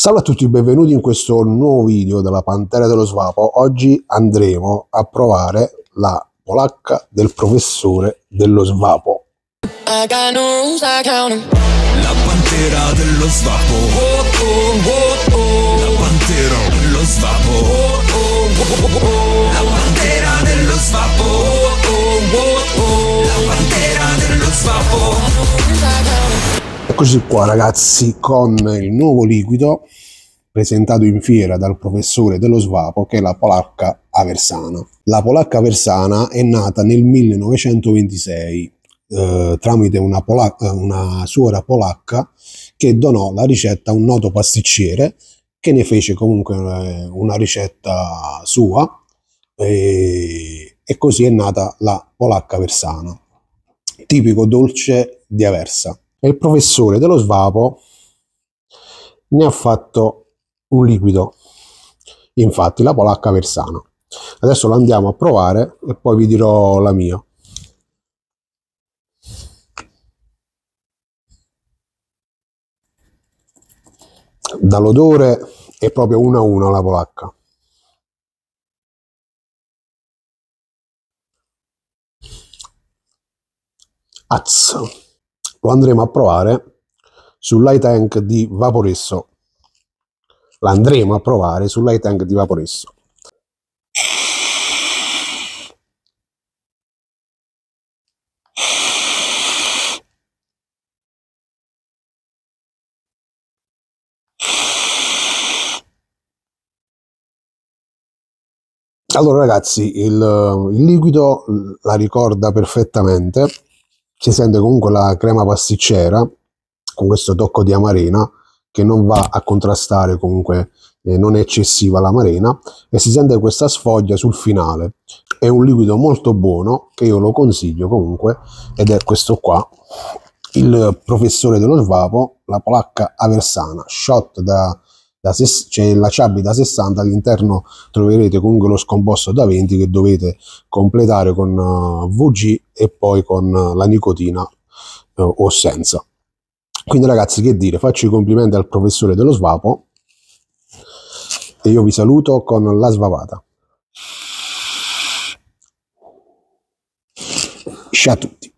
Salve a tutti, benvenuti in questo nuovo video della Pantera dello Svapo. Oggi andremo a provare la polacca del professore dello Svapo. La Pantera dello Svapo. Oh, oh. Eccoci qua ragazzi con il nuovo liquido presentato in fiera dal professore dello Svapo che è la polacca aversana. La polacca aversana è nata nel 1926 eh, tramite una, polacca, una suora polacca che donò la ricetta a un noto pasticciere che ne fece comunque eh, una ricetta sua e, e così è nata la polacca aversana, tipico dolce di Aversa e il professore dello svapo ne ha fatto un liquido, infatti la polacca versano. Adesso la andiamo a provare e poi vi dirò la mia. Dall'odore è proprio una a una la polacca. Azzo lo andremo a provare sull'iTank di Vaporesso. L'andremo a provare sull'iTank di Vaporesso. Allora ragazzi, il, il liquido la ricorda perfettamente si sente comunque la crema pasticcera con questo tocco di amarena che non va a contrastare comunque eh, non è eccessiva l'amarena e si sente questa sfoglia sul finale è un liquido molto buono che io lo consiglio comunque ed è questo qua il professore dello svapo la polacca aversana shot da, da cioè la ciabbi da 60 all'interno troverete comunque lo scomposto da 20 che dovete completare con uh, eh, VG e poi con eh, la nicotina eh, o senza. Quindi ragazzi, che dire, faccio i complimenti al professore dello svapo e io vi saluto con la svapata. Ciao a tutti.